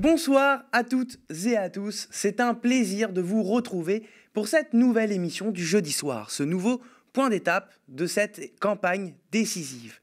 Bonsoir à toutes et à tous, c'est un plaisir de vous retrouver pour cette nouvelle émission du jeudi soir, ce nouveau point d'étape de cette campagne décisive.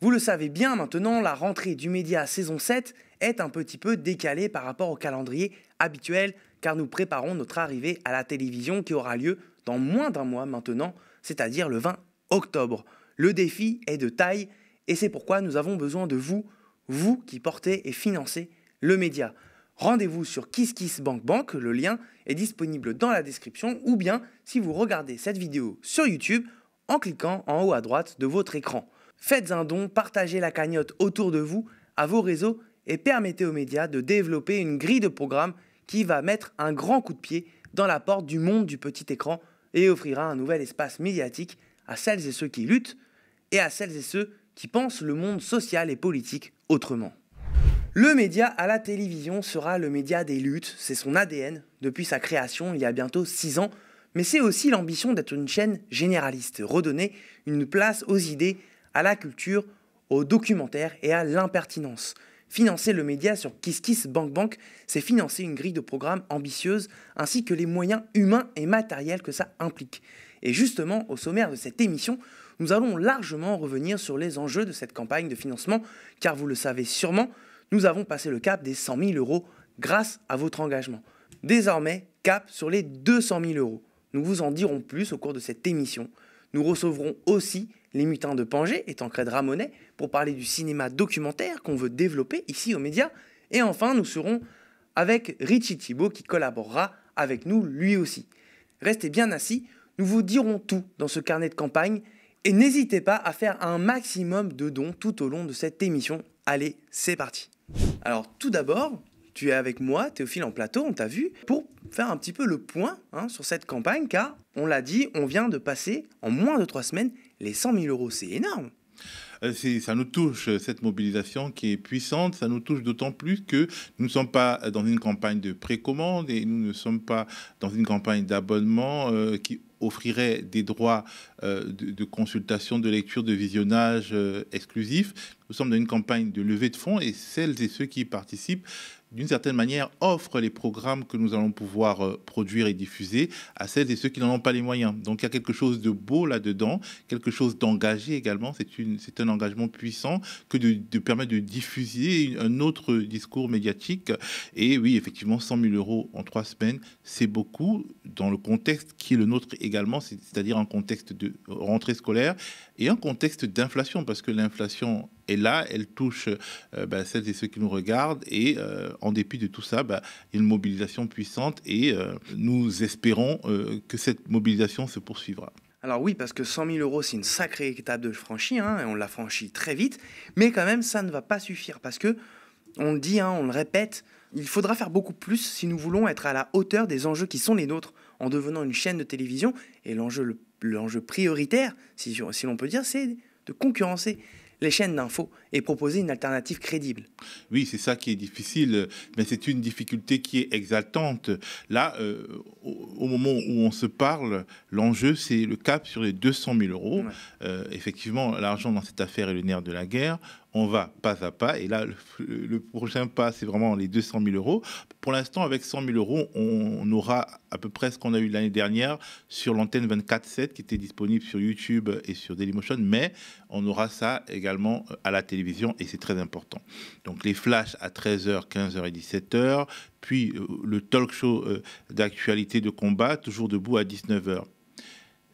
Vous le savez bien maintenant, la rentrée du média saison 7 est un petit peu décalée par rapport au calendrier habituel, car nous préparons notre arrivée à la télévision qui aura lieu dans moins d'un mois maintenant, c'est-à-dire le 20 octobre. Le défi est de taille et c'est pourquoi nous avons besoin de vous, vous qui portez et financez le média. Rendez-vous sur KissKissBankBank, le lien est disponible dans la description ou bien si vous regardez cette vidéo sur YouTube en cliquant en haut à droite de votre écran. Faites un don, partagez la cagnotte autour de vous, à vos réseaux et permettez aux médias de développer une grille de programmes qui va mettre un grand coup de pied dans la porte du monde du petit écran et offrira un nouvel espace médiatique à celles et ceux qui luttent et à celles et ceux qui pensent le monde social et politique autrement. Le média à la télévision sera le média des luttes, c'est son ADN depuis sa création il y a bientôt 6 ans, mais c'est aussi l'ambition d'être une chaîne généraliste, redonner une place aux idées, à la culture, aux documentaires et à l'impertinence. Financer le média sur Kiss Bank Bank, c'est financer une grille de programmes ambitieuse ainsi que les moyens humains et matériels que ça implique. Et justement, au sommaire de cette émission, nous allons largement revenir sur les enjeux de cette campagne de financement, car vous le savez sûrement, nous avons passé le cap des 100 000 euros grâce à votre engagement. Désormais, cap sur les 200 000 euros. Nous vous en dirons plus au cours de cette émission. Nous recevrons aussi Les Mutins de Pangé et Tancred Ramonet pour parler du cinéma documentaire qu'on veut développer ici aux médias. Et enfin, nous serons avec Richie Thibault qui collaborera avec nous lui aussi. Restez bien assis, nous vous dirons tout dans ce carnet de campagne et n'hésitez pas à faire un maximum de dons tout au long de cette émission. Allez, c'est parti alors tout d'abord, tu es avec moi, Théophile, en plateau, on t'a vu, pour faire un petit peu le point hein, sur cette campagne, car on l'a dit, on vient de passer en moins de trois semaines les 100 000 euros, c'est énorme. Euh, ça nous touche, euh, cette mobilisation qui est puissante. Ça nous touche d'autant plus que nous ne sommes pas euh, dans une campagne de précommande et nous ne sommes pas dans une campagne d'abonnement qui offrirait des droits euh, de, consultation, de lecture, de visionnage euh, exclusifs. Nous sommes dans une campagne de levée de fonds et celles et ceux qui y participent d'une certaine manière, offre les programmes que nous allons pouvoir euh, produire et diffuser à celles et ceux qui n'en ont pas les moyens. Donc il y a quelque chose de beau là-dedans, quelque chose d'engagé également. C'est un engagement puissant que de, permettre de diffuser un autre discours médiatique. Et oui, effectivement, 100 000 euros en trois semaines, c'est beaucoup dans le contexte qui est le nôtre également, c'est-à-dire un contexte de rentrée scolaire et un contexte d'inflation, parce que l'inflation et là, elle touche euh, bah, celles et ceux qui nous regardent. Et euh, en dépit de tout ça, bah, il y a une mobilisation puissante. Et euh, nous espérons que cette mobilisation se poursuivra. Alors oui, parce que 100 000 euros, c'est une sacrée étape de franchie. Hein, et on l'a franchie très vite. Mais quand même, ça ne va pas suffire. Parce que, on le dit, hein, on le répète, il faudra faire beaucoup plus si nous voulons être à la hauteur des enjeux qui sont les nôtres en devenant une chaîne de télévision. Et l'enjeu, l'enjeu prioritaire, si, si l'on peut dire, c'est de concurrencer les chaînes d'infos et proposer une alternative crédible. Oui, c'est ça qui est difficile, mais c'est une difficulté qui est exaltante. Là, euh, au moment où on se parle, l'enjeu, c'est le cap sur les 200 000 euros. Euh, effectivement, l'argent dans cette affaire est le nerf de la guerre on va pas à pas. Et là, le, le prochain pas, c'est vraiment les 200 000 euros. Pour l'instant, avec 100 000 euros, on aura à peu près ce qu'on a eu l'année dernière sur l'antenne 24-7 qui était disponible sur YouTube et sur Dailymotion. Mais on aura ça également à la télévision et c'est très important. Donc les flashs à 13h, 15h et 17h, puis euh, le talk show euh, d'actualité de combat, toujours debout à 19h.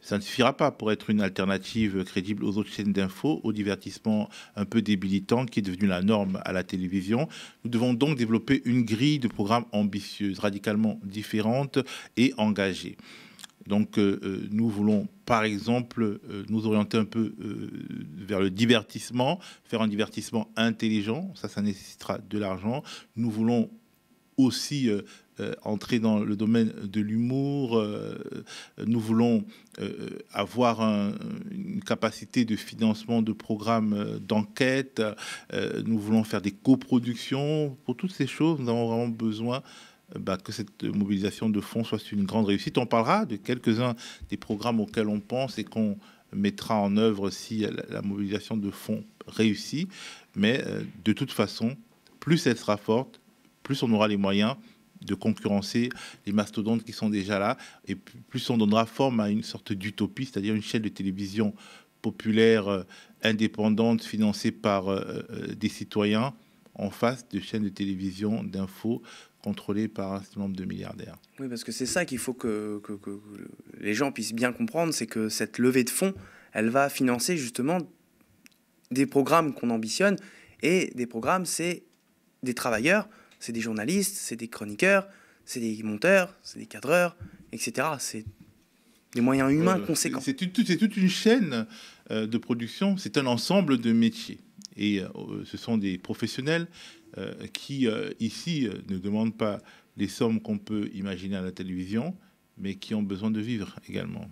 Ça ne suffira pas pour être une alternative crédible aux autres chaînes d'infos, au divertissement un peu débilitant qui est devenu la norme à la télévision. Nous devons donc développer une grille de programmes ambitieuse, radicalement différente et engagée. Donc euh, euh, nous voulons par exemple euh, nous orienter un peu vers le divertissement, faire un divertissement intelligent, ça ça nécessitera de l'argent. Nous voulons aussi entrer dans le domaine de l'humour, nous voulons avoir une capacité de financement de programmes d'enquête, nous voulons faire des coproductions, pour toutes ces choses nous avons vraiment besoin bah, que cette mobilisation de fonds soit une grande réussite. On parlera de quelques-uns des programmes auxquels on pense et qu'on mettra en œuvre si la mobilisation de fonds réussit. Mais euh, de toute façon, plus elle sera forte, plus on aura les moyens de concurrencer les mastodontes qui sont déjà là, et plus on donnera forme à une sorte d'utopie, c'est-à-dire une chaîne de télévision populaire, euh, indépendante, financée par euh, des citoyens, en face de chaînes de télévision, d'infos, contrôlé par un certain nombre de milliardaires. Oui, parce que c'est ça qu'il faut que, les gens puissent bien comprendre, c'est que cette levée de fonds, elle va financer justement des programmes qu'on ambitionne, et des programmes, c'est des travailleurs, c'est des journalistes, c'est des chroniqueurs, c'est des monteurs, c'est des cadreurs, etc. C'est des moyens humains conséquents. C'est toute, toute une chaîne euh, de production, c'est un ensemble de métiers. Et euh, ce sont des professionnels, euh, qui, euh, ici, euh, ne demandent pas les sommes qu'on peut imaginer à la télévision, mais qui ont besoin de vivre également.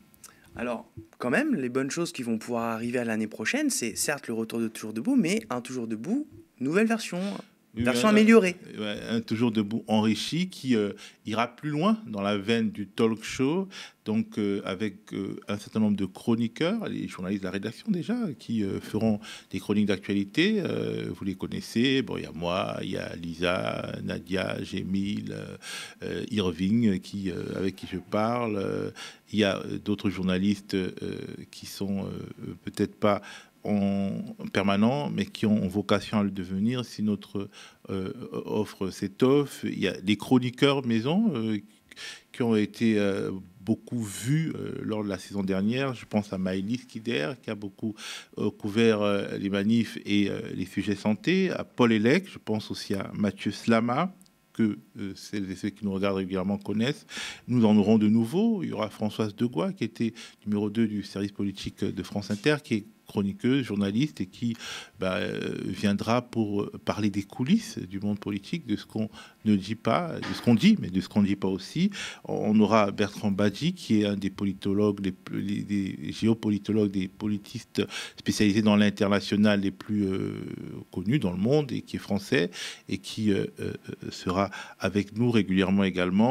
Alors, quand même, les bonnes choses qui vont pouvoir arriver à l'année prochaine, c'est certes le retour de Toujours Debout, mais un Toujours Debout, nouvelle version, Version améliorée. Un, toujours debout enrichi qui euh, ira plus loin dans la veine du talk show, donc euh, avec euh, un certain nombre de chroniqueurs, les journalistes de la rédaction déjà, qui feront des chroniques d'actualité. vous les connaissez, bon, il y a moi, il y a Lisa, Nadia, Gémil, Irving, qui, avec qui je parle. Il y a d'autres journalistes qui sont peut-être pas ont, permanent, mais qui ont vocation à le devenir si notre euh, offre s'étoffe. Il y a des chroniqueurs maison euh, qui ont été euh, beaucoup vus lors de la saison dernière. Je pense à Maëlys Kider, qui a beaucoup couvert les manifs et les sujets santé, à Paul Elec, je pense aussi à Mathieu Slama, que celles et ceux qui nous regardent régulièrement connaissent. Nous en aurons de nouveaux. Il y aura Françoise Degois, qui était numéro 2 du service politique de France Inter, qui est chroniqueuse, journaliste, et qui bah, euh, viendra pour parler des coulisses du monde politique, de ce qu'on ne dit pas, de ce qu'on dit, mais de ce qu'on ne dit pas aussi. On aura Bertrand Badji, qui est un des politologues, des, géopolitologues, des politistes spécialisés dans l'international les plus euh, connus dans le monde et qui est français et qui euh, euh, sera avec nous régulièrement également.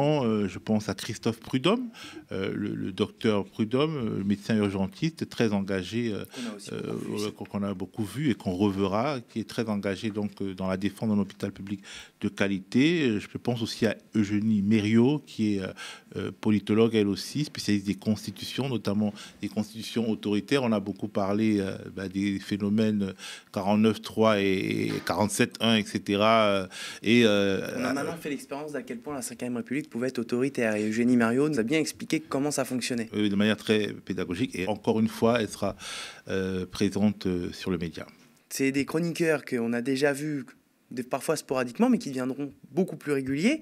je pense à Christophe Prudhomme, le, docteur Prudhomme, médecin urgentiste, très engagé, qu'on a, beaucoup vu et qu'on reverra, qui est très engagé donc dans la défense d'un hôpital public de qualité euh, je pense aussi à Eugénie Mériot, qui est euh, euh, politologue, elle aussi, spécialiste des constitutions, notamment des constitutions autoritaires. On a beaucoup parlé bah, des phénomènes 49-3 et 47-1, etc. Et, on a fait l'expérience d'à quel point la 5 République pouvait être autoritaire. Et Eugénie Mériot nous a bien expliqué comment ça fonctionnait. de manière très pédagogique. Et encore une fois, elle sera présente sur le média. C'est des chroniqueurs qu'on a déjà vus parfois sporadiquement, mais qui deviendront beaucoup plus réguliers.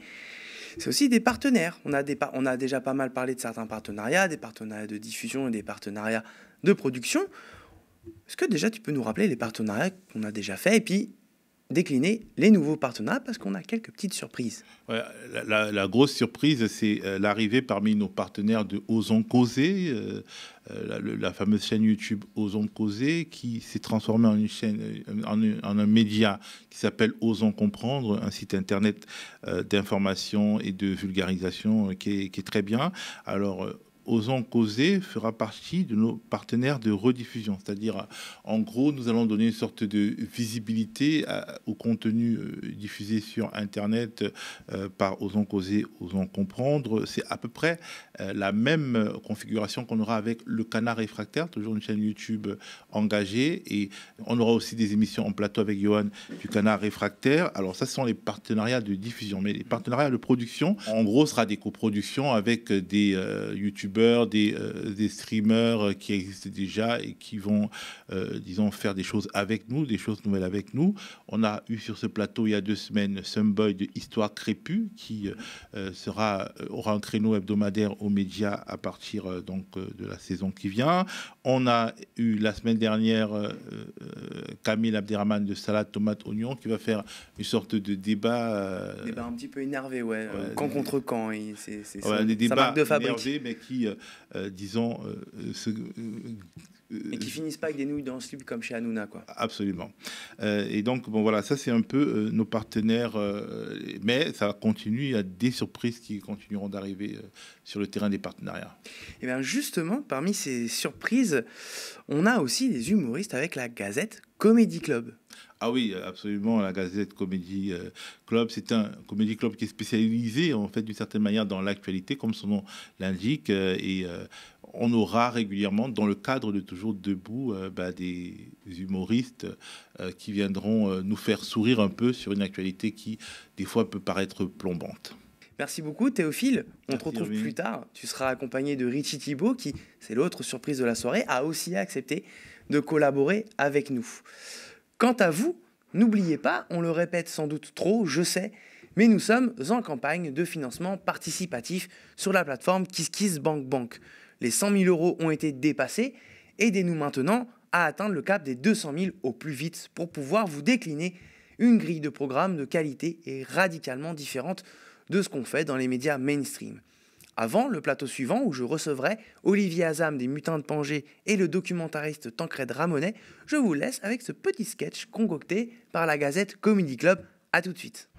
C'est aussi des partenaires. On a, on a déjà pas mal parlé de certains partenariats, des partenariats de diffusion et des partenariats de production. Est-ce que déjà tu peux nous rappeler les partenariats qu'on a déjà faits et puis décliner les nouveaux partenaires, parce qu'on a quelques petites surprises. la, grosse surprise, c'est euh, l'arrivée parmi nos partenaires de Osons Causer, euh, euh, la, fameuse chaîne YouTube Osons Causer, qui s'est transformée en une chaîne, en, un média qui s'appelle Osons Comprendre, un site internet d'information et de vulgarisation qui est, qui est, très bien. Alors Osons Causer fera partie de nos partenaires de rediffusion. C'est-à-dire, en gros, nous allons donner une sorte de visibilité euh, au contenu euh, diffusé sur Internet euh, par Osons causer, Osons comprendre. C'est à peu près la même configuration qu'on aura avec Le Canard réfractaire, toujours une chaîne YouTube engagée. Et on aura aussi des émissions en plateau avec Johan du Canard réfractaire. Alors, ça, ce sont les partenariats de diffusion. Mais les partenariats de production, en gros, sera des coproductions avec des YouTubeurs euh, des, streamers euh, qui existent déjà et qui vont, euh, disons, faire des choses avec nous, des choses nouvelles avec nous. On a eu sur ce plateau il y a deux semaines Sunboy de Histoire Crépue qui sera, aura un créneau hebdomadaire aux médias à partir donc, de la saison qui vient. On a eu la semaine dernière Camille Abderrahman de Salade Tomate Oignon qui va faire une sorte de débat. un petit peu énervé, ouais. camp contre camp. c'est, c'est ça, des de fabrique. mais qui euh, euh, disons, euh, ce et qui finissent pas avec des nouilles dans le slip comme chez Hanouna, quoi. Absolument. et donc, bon, voilà, ça, c'est un peu nos partenaires. mais ça continue, il y a des surprises qui continueront d'arriver sur le terrain des partenariats. Et eh bien, justement, parmi ces surprises, on a aussi des humoristes avec la Gazette, Comedy Club. Ah oui, absolument. La Gazette Comedy euh, Club, c'est un Comedy club qui est spécialisé en fait d'une certaine manière dans l'actualité, comme son nom l'indique, euh, et euh, on aura régulièrement, dans le cadre de Toujours Debout, bah, des humoristes qui viendront nous faire sourire un peu sur une actualité qui, des fois, peut paraître plombante. Merci beaucoup Théophile. On te retrouve plus tard. Tu seras accompagné de Richie Thibault qui, c'est l'autre surprise de la soirée, a aussi accepté de collaborer avec nous. Quant à vous, n'oubliez pas, on le répète sans doute trop, je sais, mais nous sommes en campagne de financement participatif sur la plateforme KissKissBankBank. Les 100 000 euros ont été dépassés. Aidez-nous maintenant à atteindre le cap des 200 000 au plus vite pour pouvoir vous décliner une grille de programmes de qualité et radicalement différente de ce qu'on fait dans les médias mainstream avant le plateau suivant où je recevrai Olivier Azam des Mutins de Pangée et le documentariste Tancred Ramonet, je vous laisse avec ce petit sketch concocté par la Gazette Comedy Club. A tout de suite.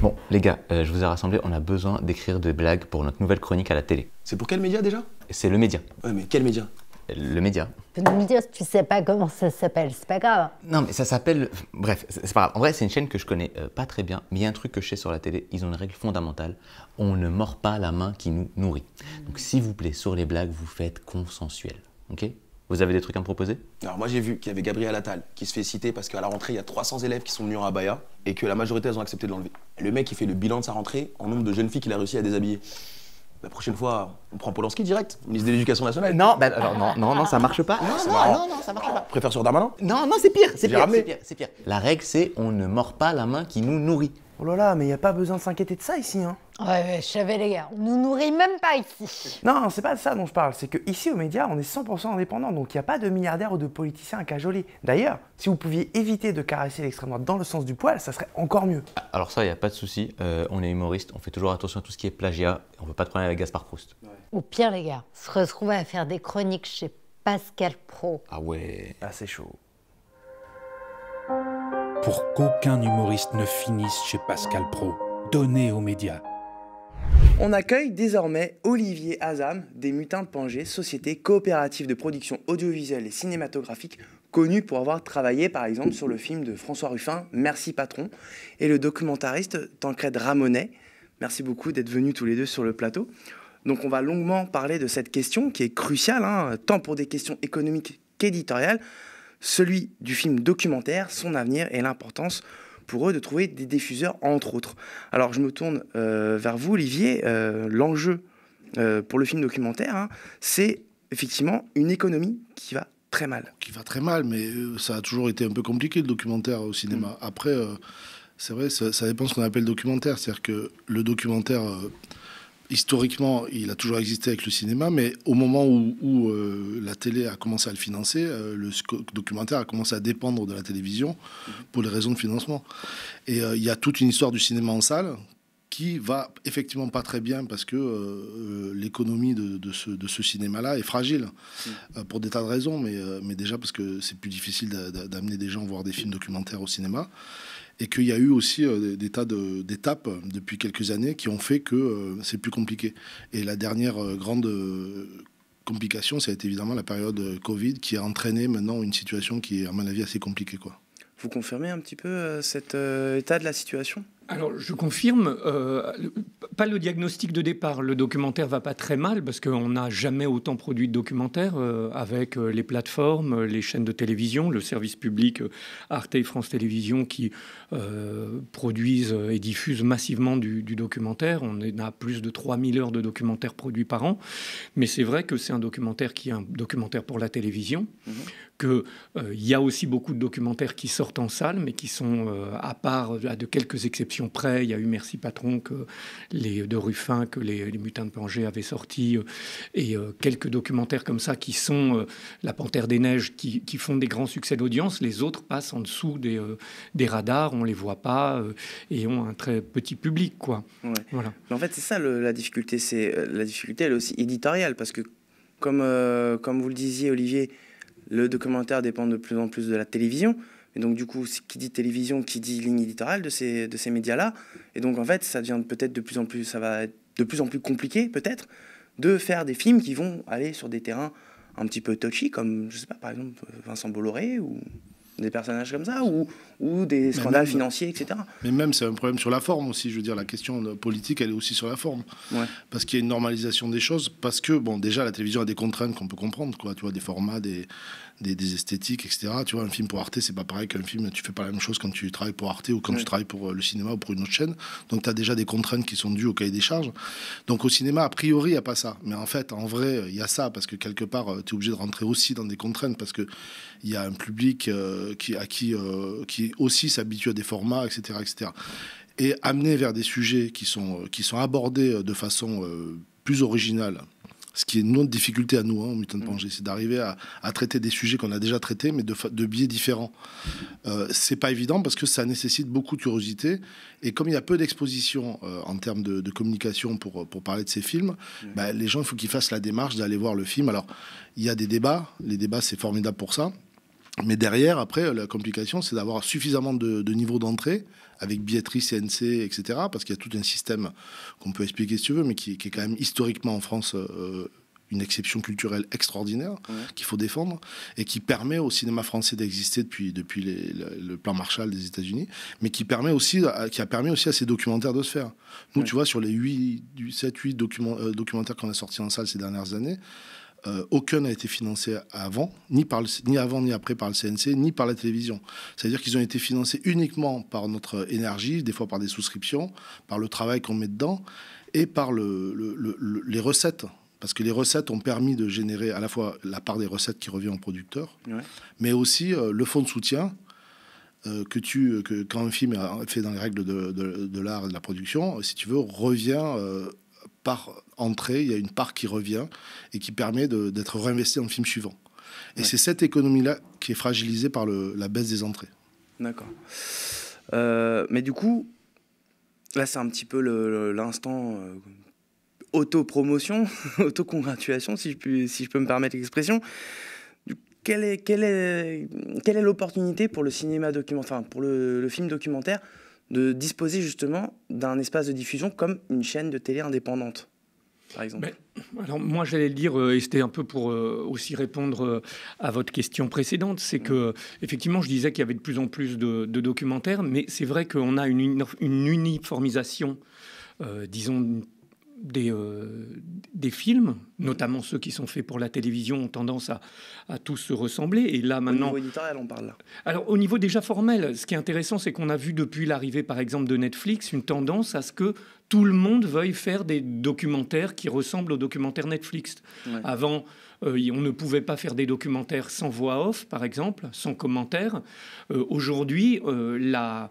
Bon, les gars, euh, je vous ai rassemblés, on a besoin d'écrire des blagues pour notre nouvelle chronique à la télé. C'est pour quel média déjà C'est le média. Ouais, mais quel média le média. Le média, tu sais pas comment ça s'appelle, c'est pas grave. Non, mais ça s'appelle. Bref, c'est pas grave. En vrai, c'est une chaîne que je connais euh, pas très bien, mais il y a un truc que je sais sur la télé. Ils ont une règle fondamentale on ne mord pas la main qui nous nourrit. Donc, s'il vous plaît, sur les blagues, vous faites consensuel. Ok vous avez des trucs à me proposer Alors moi j'ai vu qu'il y avait Gabriel Attal qui se fait citer parce qu'à la rentrée il y a 300 élèves qui sont venus en abaya et que la majorité elles ont accepté de l'enlever. Le mec il fait le bilan de sa rentrée en nombre de jeunes filles qu'il a réussi à déshabiller. La prochaine fois, on prend Polanski direct, ministre de l'Éducation nationale. Non, bah, non, non, non, ça marche pas. Non, non, non, ça marche pas. Préfère sur Darmanin Non, non, c'est pire, c'est pire, c'est pire, La règle, c'est on ne mord pas la main qui nous nourrit. Oh là là, mais il n'y a pas besoin de s'inquiéter de ça ici, hein. Ouais, ouais, je savais les gars, on nous nourrit même pas ici. Non, c'est pas de ça dont je parle, c'est que ici aux médias, on est 100% indépendant, donc il n'y a pas de milliardaires ou de politiciens à cajoler. D'ailleurs, si vous pouviez éviter de caresser l'extrême droite dans le sens du poil, ça serait encore mieux. Ah, alors ça, il n'y a pas de souci, euh, on est humoriste, on fait toujours attention à tout ce qui est plagiat, on veut pas de problème avec Gaspard Proust. Ou pire les gars, se retrouver à faire des chroniques chez Pascal Pro. Ah ouais, assez ah, chaud. Pour qu'aucun humoriste ne finisse chez Pascal Pro, donnez aux médias on accueille désormais Olivier Azam des Mutins de Pangée, société coopérative de production audiovisuelle et cinématographique connue pour avoir travaillé par exemple sur le film de François Ruffin, Merci Patron, et le documentariste Tancred Ramonet. Merci beaucoup d'être venus tous les deux sur le plateau. Donc on va longuement parler de cette question qui est cruciale, hein, tant pour des questions économiques qu'éditoriales, celui du film documentaire, son avenir et l'importance pour eux de trouver des diffuseurs, entre autres. Alors je me tourne euh, vers vous, Olivier. Euh, l'enjeu euh, pour le film documentaire, hein, c'est effectivement une économie qui va très mal. Qui va très mal, mais ça a toujours été un peu compliqué le documentaire au cinéma. Mm. Après, c'est vrai, ça, ça, dépend de ce qu'on appelle documentaire. C'est-à-dire que le documentaire historiquement, il a toujours existé avec le cinéma, mais au moment où, euh, la télé a commencé à le financer, euh, le documentaire a commencé à dépendre de la télévision pour les raisons de financement. Et euh, il y a toute une histoire du cinéma en salle qui va effectivement pas très bien parce que l'économie de, ce, cinéma-là est fragile pour des tas de raisons, mais déjà parce que c'est plus difficile d'amener des gens voir des films documentaires au cinéma et qu'il y a eu aussi euh, des tas d'étapes depuis quelques années qui ont fait que euh, c'est plus compliqué. Et la dernière euh, grande complication, ça a été évidemment la période Covid qui a entraîné maintenant une situation qui est à mon avis assez compliquée. Quoi. Vous confirmez un petit peu cet état de la situation alors, je confirme, euh, pas le diagnostic de départ. Le documentaire va pas très mal parce qu'on n'a jamais autant produit de documentaire euh, avec euh, les plateformes, les chaînes de télévision, le service public Arte et France Télévisions qui produisent et diffusent massivement du, documentaire. On a plus de 3000 heures de documentaires produits par an. Mais c'est vrai que c'est un documentaire qui est un documentaire pour la télévision. Mmh qu'il il euh, y a aussi beaucoup de documentaires qui sortent en salle, mais qui sont, euh, à part à de quelques exceptions près, il y a eu Merci Patron que les, de Ruffin que les, Mutins de Plongée avaient sorti, euh, et quelques documentaires comme ça qui sont La Panthère des Neiges, qui, font des grands succès d'audience. Les autres passent en dessous des, des radars, on les voit pas, et ont un très petit public. quoi. Voilà. en fait, c'est ça la difficulté. C'est La difficulté, elle est aussi éditoriale, parce que, comme, comme vous le disiez, Olivier, le documentaire dépend de plus en plus de la télévision. Et donc, du coup, qui dit télévision, qui dit ligne éditoriale de ces, de ces médias-là. Et donc, en fait, ça devient peut-être de plus en plus, ça va être de plus en plus compliqué, peut-être, de faire des films qui vont aller sur des terrains un petit peu touchy, comme, je sais pas, par exemple, Vincent Bolloré ou des personnages comme ça, ou, ou des scandales financiers, etc. Mais même, c'est un problème sur la forme aussi. Je veux dire, la question politique, elle est aussi sur la forme. Parce qu'il y a une normalisation des choses, parce que, bon, déjà, la télévision a des contraintes qu'on peut comprendre, quoi. Tu vois, des formats, des, des, esthétiques, etc. Tu vois, un film pour Arte, c'est pas pareil qu'un film, tu fais pas la même chose quand tu travailles pour Arte ou quand tu travailles pour euh, le cinéma ou pour une autre chaîne. Donc, tu as déjà des contraintes qui sont dues au cahier des charges. Donc, au cinéma, a priori, il n'y a pas ça. Mais en fait, en vrai, il euh, y a ça, parce que quelque part, euh, tu es obligé de rentrer aussi dans des contraintes, parce qu'il y a un public qui, à qui, qui aussi s'habituer à des formats, etc., etc. Et amener vers des sujets qui sont, euh, qui sont abordés euh, de façon euh, plus originale, ce qui est notre difficulté à nous, hein, au Mutant de mmh. c'est d'arriver à, traiter des sujets qu'on a déjà traités, mais de, de biais différents. Euh, c'est pas évident parce que ça nécessite beaucoup de curiosité. Et comme il y a peu d'exposition en termes de, communication pour, pour parler de ces films, mmh. bah, les gens, il faut qu'ils fassent la démarche d'aller voir le film. Alors, il y a des débats. Les débats, c'est formidable pour ça. Mais derrière, après, la complication, c'est d'avoir suffisamment de, niveaux d'entrée avec billetterie, CNC, etc. Parce qu'il y a tout un système qu'on peut expliquer si tu veux, mais qui, est quand même historiquement en France euh, une exception culturelle extraordinaire qu'il faut défendre et qui permet au cinéma français d'exister depuis, depuis le, plan Marshall des États-Unis, mais qui, permet aussi, qui a permis aussi à ces documentaires de se faire. Nous, tu vois, sur les 7, 8 euh, documentaires qu'on a sortis en salle ces dernières années, euh, aucun n'a été financé avant, ni, par ni avant ni après par le CNC, ni par la télévision. C'est-à-dire qu'ils ont été financés uniquement par notre énergie, des fois par des souscriptions, par le travail qu'on met dedans et par le, les recettes parce que les recettes ont permis de générer à la fois la part des recettes qui revient au producteur, mais aussi euh, le fonds de soutien euh, que tu, que, quand un film est fait dans les règles de, de, l'art et de la production, si tu veux, revient par entrée, il y a une part qui revient et qui permet d'être réinvesti dans le film suivant. Et c'est cette économie-là qui est fragilisée par la baisse des entrées. D'accord. Euh, mais du coup, là, c'est un petit peu l'instant euh, auto-promotion, auto-congratulation, si, je si je peux me permettre l'expression. Quelle est, quelle est l'opportunité pour le cinéma documentaire, pour le film documentaire, de disposer justement d'un espace de diffusion comme une chaîne de télé indépendante exemple Alors moi j'allais le dire, euh, et c'était un peu pour euh, aussi répondre euh, à votre question précédente, c'est que effectivement je disais qu'il y avait de plus en plus de, documentaires, mais c'est vrai qu'on a une, une uniformisation, disons des, euh, des films, notamment ceux qui sont faits pour la télévision, ont tendance à, à tous se ressembler. Et là, maintenant. Au niveau on parle là. Alors, au niveau déjà formel, ce qui est intéressant, c'est qu'on a vu depuis l'arrivée, par exemple, de Netflix, une tendance à ce que tout le monde veuille faire des documentaires qui ressemblent aux documentaires Netflix. Avant. Euh, on ne pouvait pas faire des documentaires sans voix off, par exemple, sans commentaire. Euh, aujourd'hui, euh, la,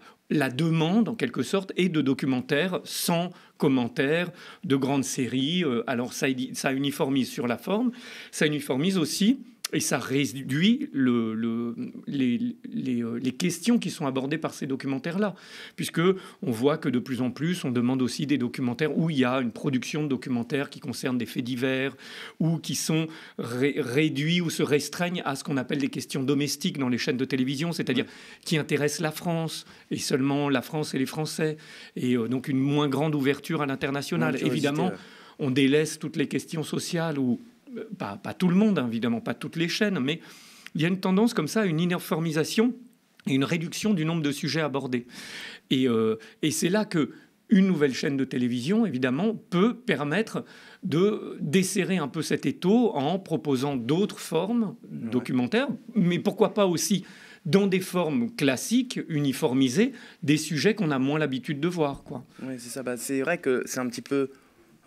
demande, en quelque sorte, est de documentaires sans commentaires, de grandes séries. alors ça uniformise sur la forme, ça uniformise aussi et ça réduit euh, les, questions qui sont abordées par ces documentaires-là, puisque on voit que de plus en plus, on demande aussi des documentaires où il y a une production de documentaires qui concernent des faits divers ou qui sont réduits ou se restreignent à ce qu'on appelle des questions domestiques dans les chaînes de télévision, c'est-à-dire qui intéressent la France et seulement la France et les Français, et euh, donc une moins grande ouverture à l'international. Évidemment, on délaisse toutes les questions sociales ou euh, pas, tout le monde, hein, évidemment, pas toutes les chaînes, mais il y a une tendance comme ça, une uniformisation et une réduction du nombre de sujets abordés. Euh, et, c'est là que une nouvelle chaîne de télévision, évidemment, peut permettre de desserrer un peu cet étau en proposant d'autres formes documentaires, mais pourquoi pas aussi dans des formes classiques, uniformisées, des sujets qu'on a moins l'habitude de voir. Oui, c'est ça. Bah, c'est vrai que c'est un petit peu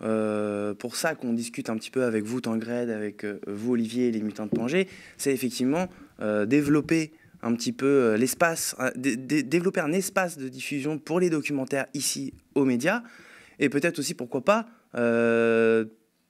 euh, pour ça qu'on discute un petit peu avec vous, Tangred, avec euh, vous, Olivier, les Mutants de Tanger, c'est effectivement euh, développer un petit peu l'espace, développer un espace de diffusion pour les documentaires ici aux médias, et peut-être aussi, pourquoi pas,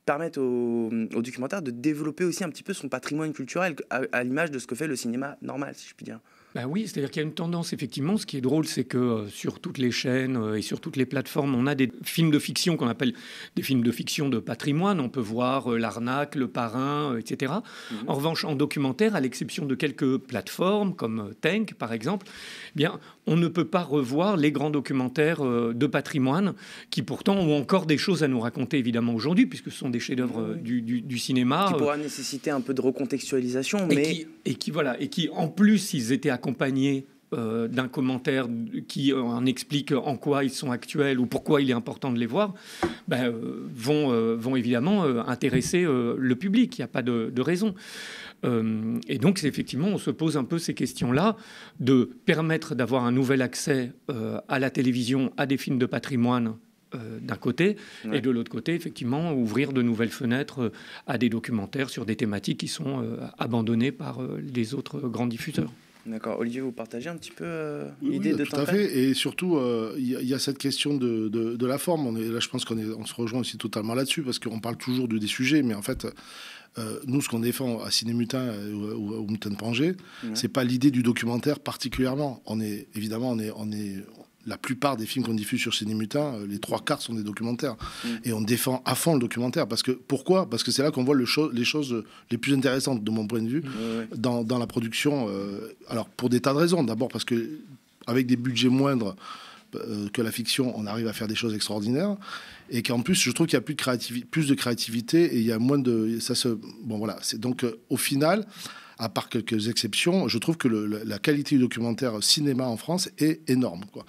permettre aux, documentaires de développer aussi un petit peu son patrimoine culturel à l'image de ce que fait le cinéma normal, si je puis dire. Bah oui, c'est-à-dire qu'il y a une tendance, effectivement. Ce qui est drôle, c'est que euh, sur toutes les chaînes euh, et sur toutes les plateformes, on a des films de fiction qu'on appelle des films de fiction de patrimoine. On peut voir euh, L'Arnaque, Le Parrain, etc. Mmh. En revanche, en documentaire, à l'exception de quelques plateformes comme Tank, par exemple, eh bien, on ne peut pas revoir les grands documentaires de patrimoine qui, pourtant, ont encore des choses à nous raconter, évidemment, aujourd'hui, puisque ce sont des chefs-d'œuvre mmh. du, cinéma. Qui pourra nécessiter un peu de recontextualisation, et mais. Qui, et qui, voilà, et qui, en plus, ils étaient à accompagné euh, d'un commentaire qui euh, en explique en quoi ils sont actuels ou pourquoi il est important de les voir, ben, euh, vont, vont évidemment intéresser le public. Il n'y a pas de, raison. et donc, effectivement, on se pose un peu ces questions-là de permettre d'avoir un nouvel accès à la télévision, à des films de patrimoine d'un côté, et de l'autre côté, effectivement, ouvrir de nouvelles fenêtres à des documentaires sur des thématiques qui sont abandonnées par les autres grands diffuseurs. D'accord. Olivier, vous partagez un petit peu euh, l'idée de Tout à fait. Et surtout, euh, il y, a cette question de, la forme. On là, je pense qu'on on se rejoint aussi totalement là-dessus, parce qu'on parle toujours de, des sujets, mais en fait, euh, nous, ce qu'on défend à Cinémutin ou, au Mutin Pangé, ce c'est pas l'idée du documentaire particulièrement. On est évidemment, on est, on est, la plupart des films qu'on diffuse sur Cinémutin, euh, les trois quarts sont des documentaires. Mm. Et on défend à fond le documentaire. Parce que, pourquoi Parce que c'est là qu'on voit les choses les plus intéressantes, de mon point de vue, dans, la production. Euh, alors, pour des tas de raisons. D'abord, parce que avec des budgets moindres euh, que la fiction, on arrive à faire des choses extraordinaires. Et qu'en plus, je trouve qu'il y a plus de, créativité, plus de créativité et il y a moins de. Ça se, bon, voilà. Donc, au final à part quelques exceptions, je trouve que la qualité du documentaire cinéma en France est énorme. Quoi.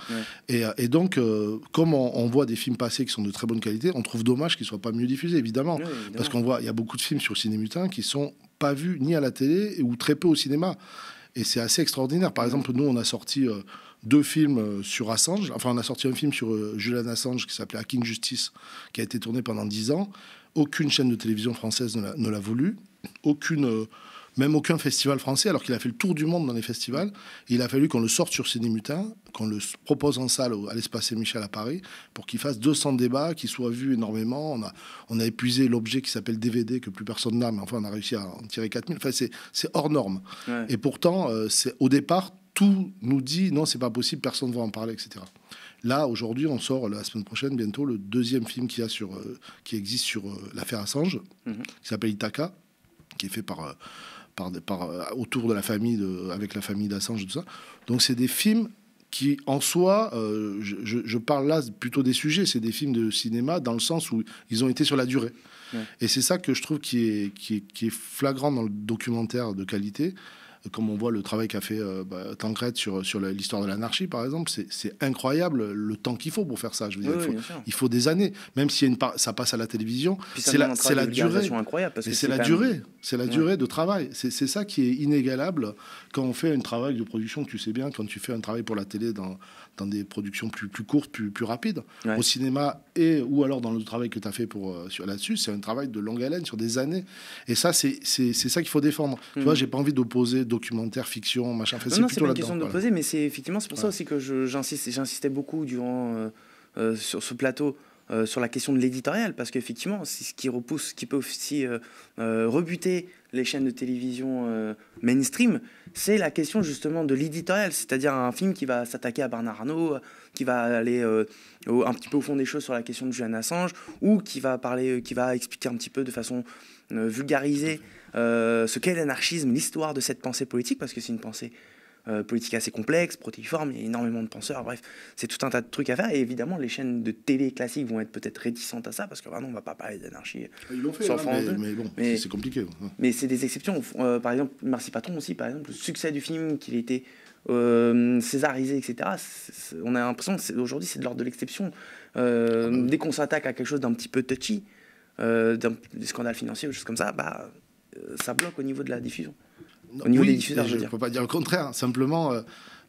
Et, donc, comment euh, comme on, voit des films passés qui sont de très bonne qualité, on trouve dommage qu'ils ne soient pas mieux diffusés, évidemment. Parce qu'on voit, il y a beaucoup de films sur Cinémutin qui ne sont pas vus ni à la télé ou très peu au cinéma. Et c'est assez extraordinaire. Par exemple, nous, on a sorti... Euh, deux films euh, sur Assange. Enfin, on a sorti un film sur Julian Assange qui s'appelait Hacking Justice, qui a été tourné pendant dix ans. Aucune chaîne de télévision française ne l'a voulu. Aucune même aucun festival français, alors qu'il a fait le tour du monde dans les festivals. Il a fallu qu'on le sorte sur Cine Mutin, qu'on le propose en salle à l'Espace Michel à Paris, pour qu'il fasse 200 débats, qu'il soit vu énormément. On a, on a épuisé l'objet qui s'appelle DVD, que plus personne n'a, mais enfin, on a réussi à en tirer 4000. Enfin, c'est hors norme. Et pourtant, euh, au départ, tout nous dit non, c'est pas possible, personne ne va en parler, etc. Là, aujourd'hui, on sort la semaine prochaine, bientôt, le deuxième film qui, a sur, euh, qui existe sur euh, l'affaire Assange, mhm. qui s'appelle Itaka, qui est fait par par, euh, autour de la famille, avec la famille d'Assange tout ça. Donc c'est des films qui, en soi, euh, je, parle là plutôt des sujets, c'est des films de cinéma dans le sens où ils ont été sur la durée. Et c'est ça que je trouve qui est, qui est, flagrant dans le documentaire de qualité, comme on voit le travail qu'a fait euh, bah, sur, l'histoire de l'anarchie, par exemple, c'est incroyable le temps qu'il faut pour faire ça. il, faut, des années. Même si ça passe à la télévision, c'est la, durée. C'est la durée. C'est la durée de travail. C'est ça qui est inégalable quand on fait un travail de production. Tu sais bien, quand tu fais un travail pour la télé dans dans des productions plus, plus courtes, plus, plus rapides. Au cinéma et ou alors dans le travail que tu as fait pour euh, là-dessus, c'est un travail de longue haleine sur des années. Et ça, c'est ça qu'il faut défendre. Tu hmm. vois, j'ai pas envie d'opposer documentaire, fiction, machin. Enfin, non, c'est pas une question d'opposer, mais c'est effectivement c'est pour ça aussi que j'insistais beaucoup durant euh, euh, sur ce plateau euh, sur la question de l'éditorial, parce qu'effectivement, c'est ce qui repousse, qui peut aussi euh, euh, rebuter les chaînes de télévision mainstream, c'est la question justement de l'éditorial, c'est-à-dire un film qui va s'attaquer à Bernard Arnault, qui va aller un petit peu au fond des choses sur la question de Julian Assange, ou qui va parler, qui va expliquer un petit peu de façon vulgarisée ce qu'est l'anarchisme, l'histoire de cette pensée politique, parce que c'est une pensée euh, politique assez complexe, protéiforme, il y a énormément de penseurs, bref, c'est tout un tas de trucs à faire. Et évidemment, les chaînes de télé classiques vont être peut-être réticentes à ça, parce que vraiment, on on va pas parler d'anarchie ah, sans France. fait, mais, bon, c'est compliqué. Mais c'est des exceptions. Euh, par exemple, Merci Patron aussi, par exemple, le succès du film qu'il était été euh, césarisé, etc. on a l'impression que aujourd'hui, c'est de l'ordre de l'exception. Ah, bah dès qu'on s'attaque à quelque chose d'un petit peu touchy, d'un des scandales financiers ou choses comme ça, bah, ça bloque au niveau de la diffusion au oui, Je ne peux pas dire le contraire. Simplement, euh,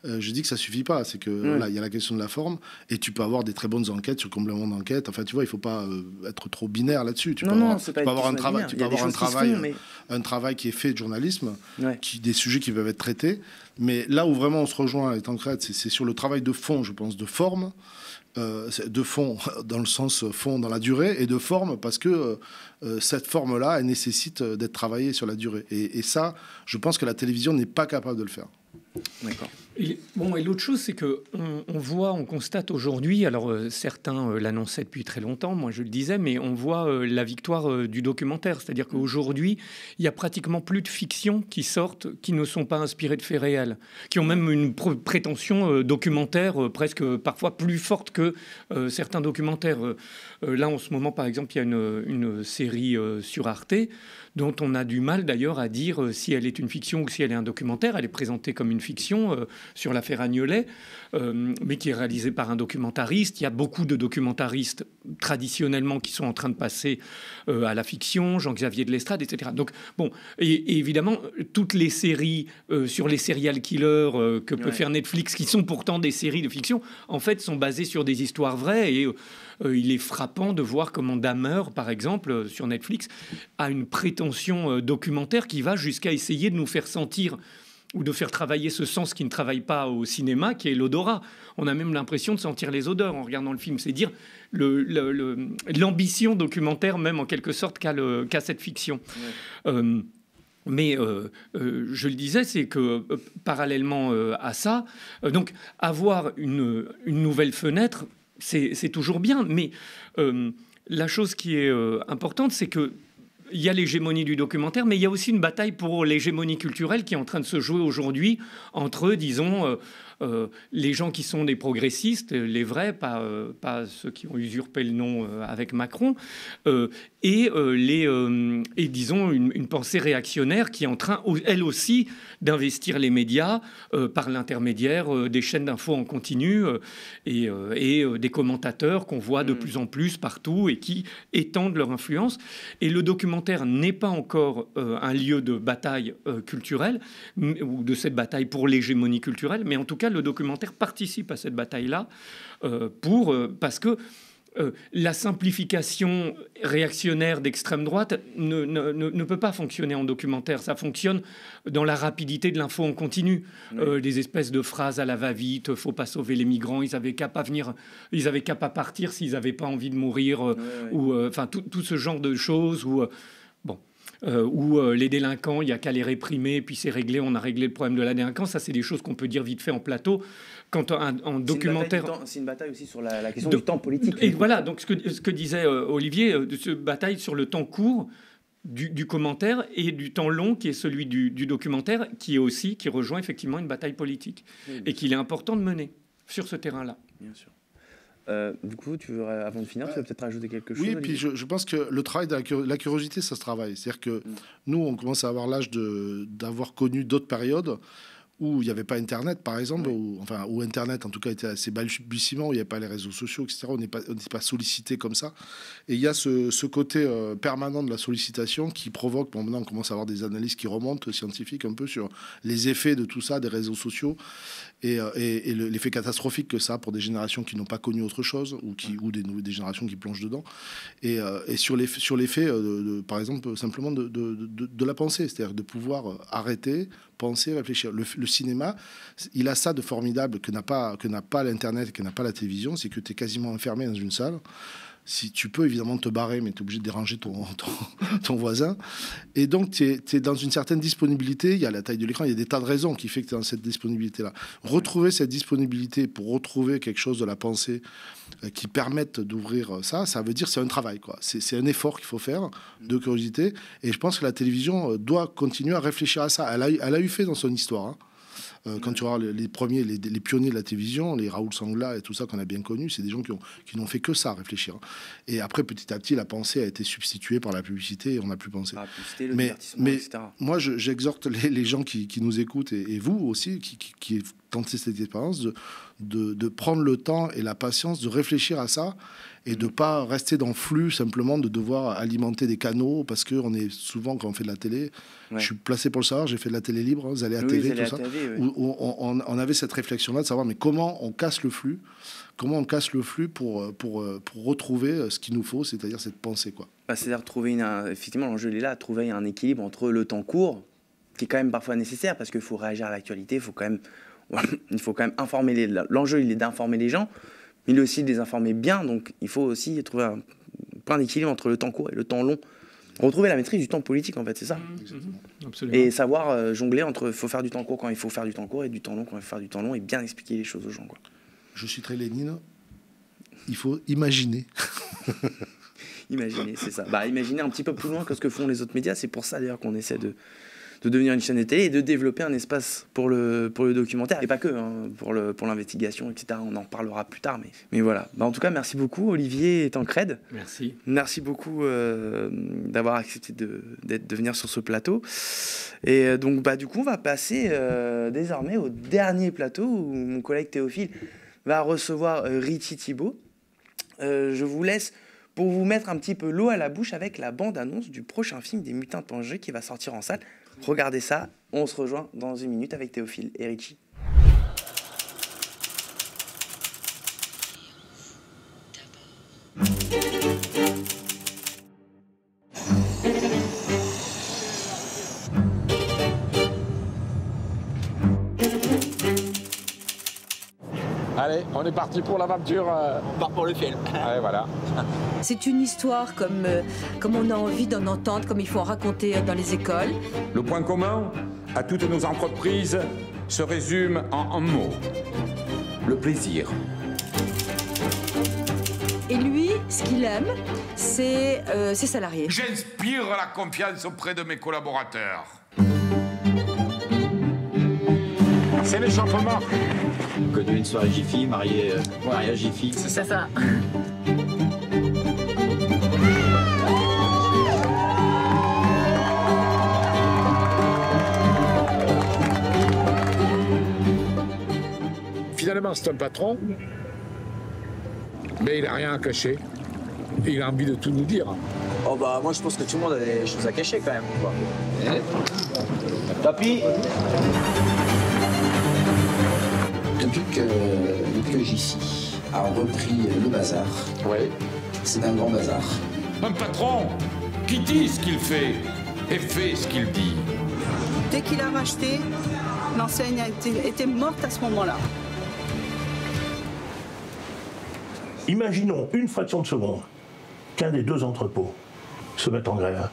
euh, je dis que ça suffit pas. C'est que voilà, il y a la question de la forme, et tu peux avoir des très bonnes enquêtes sur complément d'enquête. Enfin, tu vois, il faut pas euh, être trop binaire là-dessus. Tu, non, avoir, tu peux avoir, un travail, tu peux avoir un travail, un travail qui est fait de journalisme, qui des sujets qui peuvent être traités. Mais là où vraiment on se rejoint, étant crête, c'est sur le travail de fond, je pense, de forme. Euh, de fond dans le sens fond dans la durée et de forme parce que euh, euh, cette forme-là, elle nécessite d'être travaillée sur la durée. Et, et ça, je pense que la télévision n'est pas capable de le faire. D'accord. Et, bon, et l'autre chose, c'est que on, voit, on constate aujourd'hui, alors euh, certains euh, l'annonçaient depuis très longtemps, moi je le disais, mais on voit euh, la victoire du documentaire. C'est-à-dire mm. qu'aujourd'hui, il y a pratiquement plus de fictions qui sortent, qui ne sont pas inspirées de faits réels, qui ont même une prétention documentaire presque parfois plus forte que certains documentaires. là, en ce moment, par exemple, il y a une série sur Arte dont on a du mal d'ailleurs à dire si elle est une fiction ou si elle est un documentaire. Elle est présentée comme une fiction sur l'affaire Agnolet, euh, mais qui est réalisé par un documentariste. Il y a beaucoup de documentaristes traditionnellement qui sont en train de passer euh, à la fiction, Jean-Xavier de l'Estrade, etc. Donc, bon, et, évidemment, toutes les séries euh, sur les serial killers que peut faire Netflix, qui sont pourtant des séries de fiction, en fait, sont basées sur des histoires vraies. Et il est frappant de voir comment Dahmer, par exemple, sur Netflix, a une prétention documentaire qui va jusqu'à essayer de nous faire sentir ou de faire travailler ce sens qui ne travaille pas au cinéma, qui est l'odorat. On a même l'impression de sentir les odeurs en regardant le film. C'est dire l'ambition le, documentaire, même en quelque sorte, qu'a cette fiction. Euh, mais euh, euh, je le disais, c'est que parallèlement à ça, donc avoir une nouvelle fenêtre, c'est toujours bien. Mais la chose qui est importante, c'est que il y a l'hégémonie du documentaire, mais il y a aussi une bataille pour l'hégémonie culturelle qui est en train de se jouer aujourd'hui entre, disons, euh, euh, les gens qui sont des progressistes, euh, les vrais, pas, euh, pas ceux qui ont usurpé le nom avec Macron, et, les, et disons une, pensée réactionnaire qui est en train, elle aussi, d'investir les médias par l'intermédiaire des chaînes d'infos en continu et, des commentateurs qu'on voit de mm. plus en plus partout et qui étendent leur influence. Et le documentaire n'est pas encore un lieu de bataille culturelle ou de cette bataille pour l'hégémonie culturelle, mais en tout cas, le documentaire participe à cette bataille-là euh, pour euh, parce que euh, la simplification réactionnaire d'extrême droite ne, ne, ne, peut pas fonctionner en documentaire. Ça fonctionne dans la rapidité de l'info en continu. des espèces de phrases à la va-vite, faut pas sauver les migrants, ils avaient qu'à pas venir, ils avaient qu'à pas partir s'ils n'avaient pas envie de mourir, ou enfin tout, tout, ce genre de choses. Ou bon. Euh, où euh, les délinquants, il n'y a qu'à les réprimer, puis c'est réglé, on a réglé le problème de la délinquance. Ça, c'est des choses qu'on peut dire vite fait en plateau. Quand un, en documentaire. C'est une, bataille aussi sur la, question de... du temps politique. Et voilà, donc ce que, disait euh, Olivier, de ce bataille sur le temps court. Du, commentaire et du temps long qui est celui du, documentaire, qui est aussi, qui rejoint effectivement une bataille politique et qu'il est important de mener sur ce terrain-là. Bien sûr. Euh, du coup, tu veux, euh, avant de finir, tu veux peut-être rajouter quelque chose Oui, puis je, pense que le travail de la, curiosité, ça se travaille. C'est-à-dire que mm. nous, on commence à avoir l'âge d'avoir connu d'autres périodes où il n'y avait pas Internet, par exemple, ou où, enfin, où Internet, en tout cas, était assez balbutiement, où il n'y avait pas les réseaux sociaux, etc. On n'est pas, pas sollicité comme ça. Et il y a ce, ce côté euh, permanent de la sollicitation qui provoque, maintenant, on commence à avoir des analyses qui remontent, scientifiques, un peu sur les effets de tout ça, des réseaux sociaux, et, euh, et, l'effet catastrophique que ça a pour des générations qui n'ont pas connu autre chose, ou, qui, ou des, des générations qui plongent dedans. Et, euh, et sur l'effet, sur par exemple, simplement de, de, de, la pensée, c'est-à-dire de pouvoir arrêter, penser, réfléchir. Le, le cinéma, il a ça de formidable que n'a pas, que n'a pas l'Internet, que n'a pas la télévision, c'est que tu es quasiment enfermé dans une salle si tu peux évidemment te barrer, mais tu es obligé de déranger ton, ton, voisin. Et donc, tu es, dans une certaine disponibilité. Il y a la taille de l'écran, il y a des tas de raisons qui fait que tu es dans cette disponibilité-là. Retrouver cette disponibilité pour retrouver quelque chose de la pensée euh, qui permette d'ouvrir euh, ça, ça veut dire c'est un travail. quoi. C'est un effort qu'il faut faire de curiosité. Et je pense que la télévision euh, doit continuer à réfléchir à ça. Elle a, elle a eu fait dans son histoire. Hein. Euh, quand mm. tu vois les, premiers, les, pionniers de la télévision, les Raoul Sangla et tout ça qu'on a bien connu, c'est des gens qui, n'ont fait que ça, réfléchir. Hein. Et après, petit à petit, la pensée a été substituée par la publicité et on n'a plus pensé. mais moi, j'exhorte les, gens qui, nous écoutent et, vous aussi, qui, tentez cette expérience, de prendre le temps et la patience de réfléchir à ça et de pas rester dans le flux simplement de devoir alimenter des canaux parce que on est souvent quand on fait de la télé, je suis placé pour le savoir, j'ai fait de la télé libre, vous allez à télé, tout ça. on, on, avait cette réflexion là de savoir mais comment on casse le flux, comment on casse le flux pour pour, pour retrouver ce qu'il nous faut, c'est-à-dire cette pensée quoi. Bah, c'est-à-dire trouver effectivement l'enjeu est là, trouver un équilibre entre le temps court qui est quand même parfois nécessaire parce qu'il faut réagir à l'actualité, il faut quand même il faut quand même informer les l'enjeu il est d'informer les gens il est aussi informer bien, donc il faut aussi trouver un plein d'équilibre entre le temps court et le temps long. Retrouver la maîtrise du temps politique, en fait, c'est ça. Mmh. Exactement. Et savoir euh, jongler entre il faut faire du temps court quand il faut faire du temps court et du temps long quand il faut faire du temps long et bien expliquer les choses aux gens. Quoi. Je suis très lénine. Il faut imaginer. imaginer, c'est ça. Bah, imaginer un petit peu plus loin que ce que font les autres médias. C'est pour ça d'ailleurs qu'on essaie de, de devenir une chaîne de télé et de développer un espace pour le, pour le documentaire. Et pas que, hein, le pour l'investigation, etc. On en parlera plus tard. Mais, mais voilà. Bah, en tout cas, merci beaucoup, Olivier et Tancred. Merci. Merci beaucoup euh, d'avoir accepté de, de venir sur ce plateau. Et euh, donc, bah, du coup, on va passer euh, désormais au dernier plateau où mon collègue Théophile va recevoir euh, Richie Thibault. je vous laisse pour vous mettre un petit peu l'eau à la bouche avec la bande-annonce du prochain film des Mutins de qui va sortir en salle Regardez ça. On se rejoint dans une minute avec Théophile et Richie. Allez, on est parti pour l'aventure. On euh. bah, pour le film. voilà. C'est une histoire comme, euh, comme on a envie d'en entendre, comme il faut en raconter euh, dans les écoles. Le point commun à toutes nos entreprises se résume en un mot. Le plaisir. Et lui, ce qu'il aime, c'est ses salariés. J'inspire la confiance auprès de mes collaborateurs. C'est l'échauffement connu une soirée Jiffy, marié, euh, Jiffy. C'est ça. Finalement, c'est un patron, mais il n'a rien à cacher. Il a envie de tout nous dire. Oh bah moi je pense que tout le monde a des choses à cacher quand même. Hein Papy que le ici a repris le bazar. Ouais. C'est un grand bazar. Un patron qui dit ce qu'il fait et fait ce qu'il dit. Dès qu'il a racheté, l'enseigne était morte à ce moment-là. Imaginons une fraction de seconde qu'un des deux entrepôts se mette en grève.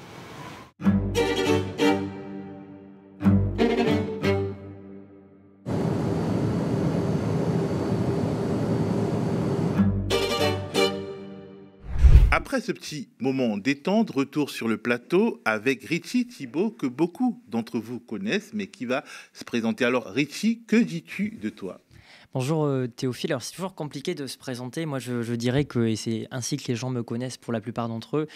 après ce petit moment détente, retour sur le plateau avec Richie Thibault, que beaucoup d'entre vous connaissent, mais qui va se présenter. Alors, Richie, que dis-tu de toi Bonjour euh, Théophile, alors c'est toujours compliqué de se présenter, moi je, dirais que, c'est ainsi que les gens me connaissent pour la plupart d'entre eux,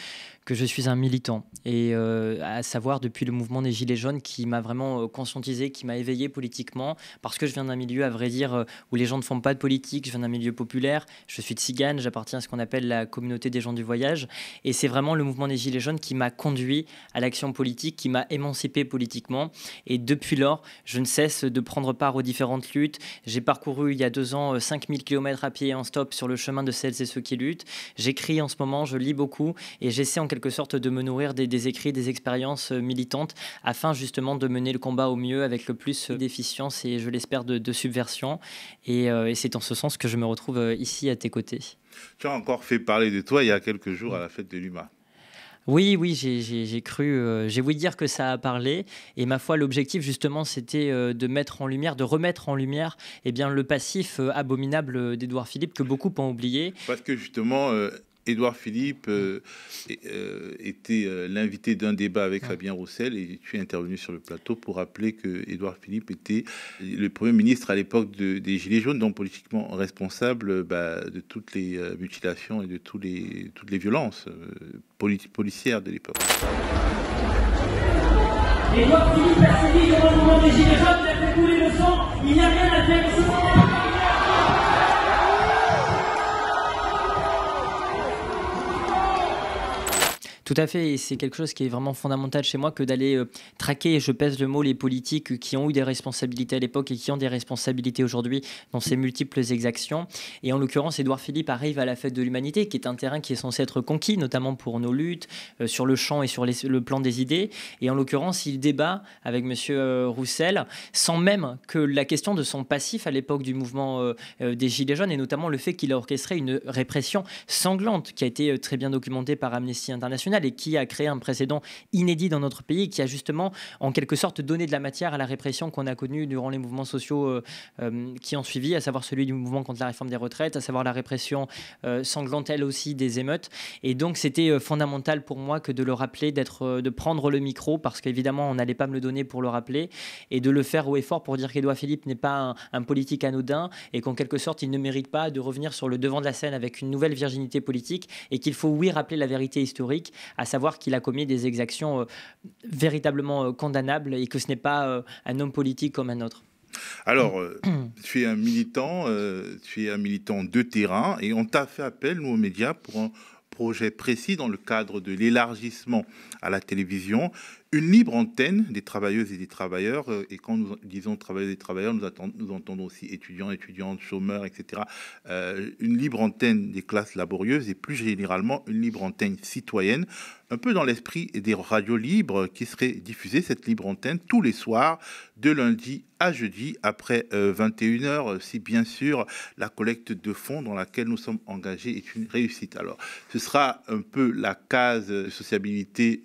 que je suis un militant. Et euh, à savoir depuis le mouvement des Gilets jaunes qui m'a vraiment euh, conscientisé, qui m'a éveillé politiquement, parce que je viens d'un milieu, à vrai dire, euh, où les gens ne font pas de politique, je viens d'un milieu populaire, je suis de cigane, j'appartiens à ce qu'on appelle la communauté des gens du voyage. Et c'est vraiment le mouvement des Gilets jaunes qui m'a conduit à l'action politique, qui m'a émancipé politiquement. Et depuis lors, je ne cesse de prendre part aux différentes luttes. J'ai parcouru il y a deux ans 5000 km à pied en stop sur le chemin de celles et ceux qui luttent. J'écris en ce moment, je lis beaucoup et j'essaie en quelque sorte de me nourrir des, écrits, des expériences euh, militantes, afin justement de mener le combat au mieux avec le plus euh, d'efficience et, je l'espère, de, subversion. Euh, et, c'est en ce sens que je me retrouve ici à tes côtés. Tu as encore fait parler de toi il y a quelques jours à la fête de l'UMA. Oui, oui, j'ai cru, j'ai voulu dire que ça a parlé. Et ma foi, l'objectif justement, c'était de mettre en lumière, de remettre en lumière, eh bien, le passif abominable d'Édouard Philippe que beaucoup ont oublié. Parce que justement, Édouard Philippe euh, euh, était euh, l'invité d'un débat avec Fabien Roussel et tu es intervenu sur le plateau pour rappeler que Philippe était le premier ministre à l'époque des Gilets jaunes, donc politiquement responsable bah, de toutes les mutilations et de tous les, toutes les violences policières de l'époque. Édouard Philippe le des Gilets jaunes, il a fait il n'y a rien à faire. Tout à fait, et c'est quelque chose qui est vraiment fondamental chez moi que d'aller traquer, euh, traquer, je pèse le mot, les politiques qui ont eu des responsabilités à l'époque et qui ont des responsabilités aujourd'hui dans ces multiples exactions. Et en l'occurrence, Édouard Philippe arrive à la fête de l'humanité, qui est un terrain qui est censé être conquis, notamment pour nos luttes, euh, sur le champ et sur le plan des idées. Et en l'occurrence, il débat avec M. Euh, Roussel, sans même que la question de son passif à l'époque du mouvement des Gilets jaunes, et notamment le fait qu'il a orchestré une répression sanglante qui a été très bien documentée par Amnesty International et qui a créé un précédent inédit dans notre pays, qui a justement en quelque sorte donné de la matière à la répression qu'on a connue durant les mouvements sociaux euh, euh, qui ont suivi, à savoir celui du mouvement contre la réforme des retraites, à savoir la répression euh, sanglante aussi des émeutes. Et donc c'était fondamental pour moi que de le rappeler, d'être, de prendre le micro parce qu'évidemment on n'allait pas me le donner pour le rappeler et de le faire au effort pour dire qu'Édouard Philippe n'est pas un politique anodin et qu'en quelque sorte il ne mérite pas de revenir sur le devant de la scène avec une nouvelle virginité politique et qu'il faut oui rappeler la vérité historique à savoir qu'il a commis des exactions euh, véritablement euh, condamnables et que ce n'est pas euh, un homme politique comme un autre. Alors, tu es un militant, tu es un militant de terrain, et on t'a fait appel, nous, aux médias, pour un projet précis dans le cadre de l'élargissement à la télévision une libre antenne des travailleuses et des travailleurs. Euh, et quand nous disons travailleuses et travailleurs, nous, entendons aussi étudiants, étudiantes, chômeurs, etc. Euh, une libre antenne des classes laborieuses et plus généralement une libre antenne citoyenne, un peu dans l'esprit des radios libres qui seraient diffusées, cette libre antenne, tous les soirs de lundi à jeudi après 21h, euh, euh, si bien sûr la collecte de fonds dans laquelle nous sommes engagés est une réussite. Alors, ce sera un peu la case euh, sociabilité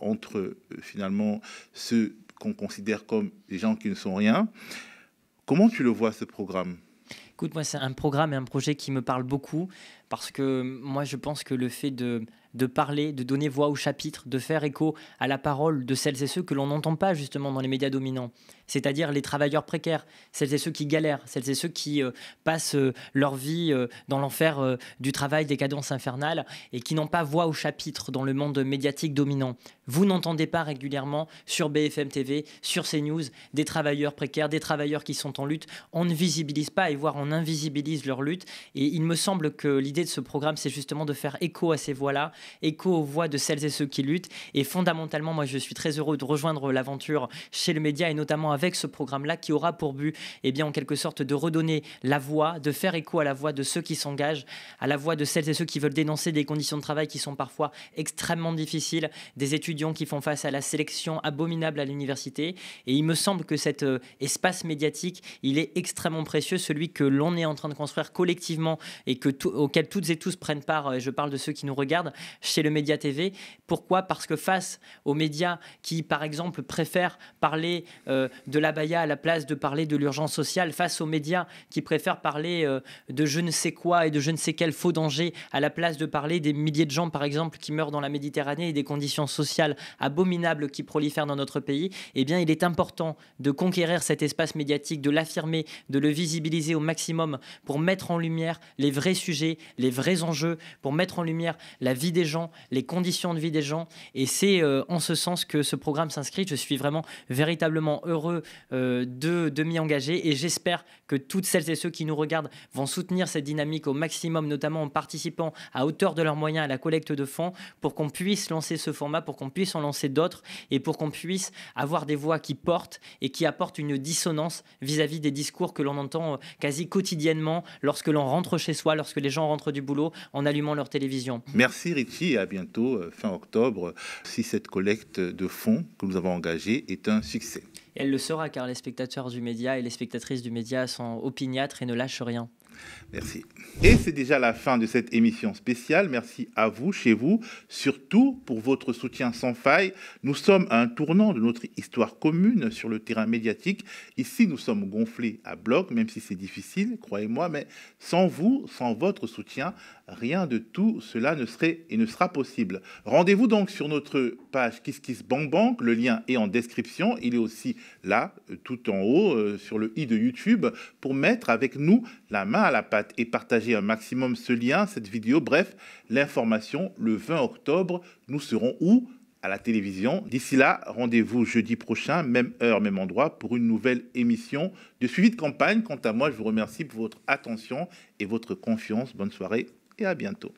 entre finalement ceux qu'on considère comme des gens qui ne sont rien. Comment tu le vois ce programme Écoute, moi, c'est un programme et un projet qui me parle beaucoup parce que moi, je pense que le fait de de parler, de donner voix au chapitre, de faire écho à la parole de celles et ceux que l'on n'entend pas justement dans les médias dominants c'est-à-dire les travailleurs précaires, celles et ceux qui galèrent, celles et ceux qui euh, passent euh, leur vie euh, dans l'enfer du travail des cadences infernales et qui n'ont pas voix au chapitre dans le monde médiatique dominant. Vous n'entendez pas régulièrement sur BFM TV, sur CNews, des travailleurs précaires, des travailleurs qui sont en lutte. On ne visibilise pas et voire on invisibilise leur lutte. Et il me semble que l'idée de ce programme, c'est justement de faire écho à ces voix-là, écho aux voix de celles et ceux qui luttent. Et fondamentalement, moi, je suis très heureux de rejoindre l'aventure chez le média et notamment à avec ce programme-là qui aura pour but, eh bien, en quelque sorte, de redonner la voix, de faire écho à la voix de ceux qui s'engagent, à la voix de celles et ceux qui veulent dénoncer des conditions de travail qui sont parfois extrêmement difficiles, des étudiants qui font face à la sélection abominable à l'université. Et il me semble que cet euh, espace médiatique, il est extrêmement précieux, celui que l'on est en train de construire collectivement et que tout, auquel toutes et tous prennent part, et euh, je parle de ceux qui nous regardent, chez le Média TV. Pourquoi Parce que face aux médias qui, par exemple, préfèrent parler euh, de l'abaya à la place de parler de l'urgence sociale face aux médias qui préfèrent parler euh, de je ne sais quoi et de je ne sais quel faux danger à la place de parler des milliers de gens, par exemple, qui meurent dans la Méditerranée et des conditions sociales abominables qui prolifèrent dans notre pays, eh bien, il est important de conquérir cet espace médiatique, de l'affirmer, de le visibiliser au maximum pour mettre en lumière les vrais sujets, les vrais enjeux, pour mettre en lumière la vie des gens, les conditions de vie des gens. Et c'est euh, en ce sens que ce programme s'inscrit. Je suis vraiment véritablement heureux de, euh, de demi-engagés. Et j'espère que toutes celles et ceux qui nous regardent vont soutenir cette dynamique au maximum, notamment en participant à hauteur de leurs moyens à la collecte de fonds pour qu'on puisse lancer ce format, pour qu'on puisse en lancer d'autres et pour qu'on puisse avoir des voix qui portent et qui apportent une dissonance vis-à-vis -vis des discours que l'on entend euh, quasi quotidiennement lorsque l'on rentre chez soi, lorsque les gens rentrent du boulot en allumant leur télévision. Merci Richie et à bientôt euh, fin octobre si cette collecte de fonds que nous avons engagée est un succès elle le sera car les spectateurs du média et les spectatrices du média sont opiniâtres et ne lâchent rien. Merci. Et c'est déjà la fin de cette émission spéciale. Merci à vous, chez vous, surtout pour votre soutien sans faille. Nous sommes à un tournant de notre histoire commune sur le terrain médiatique. Ici, nous sommes gonflés à bloc, même si c'est difficile, croyez-moi, mais sans vous, sans votre soutien, rien de tout cela ne serait et ne sera possible. Rendez-vous donc sur notre page KissKissBankBank, le lien est en description, il est aussi là, euh, tout en haut, euh, sur le i de YouTube, pour mettre avec nous la main à la pâte et partager un maximum ce lien, cette vidéo, bref, l'information, le 20 octobre, nous serons où à la télévision. D'ici là, rendez-vous jeudi prochain, même heure, même endroit, pour une nouvelle émission de suivi de campagne. Quant à moi, je vous remercie pour votre attention et votre confiance. Bonne soirée et à bientôt.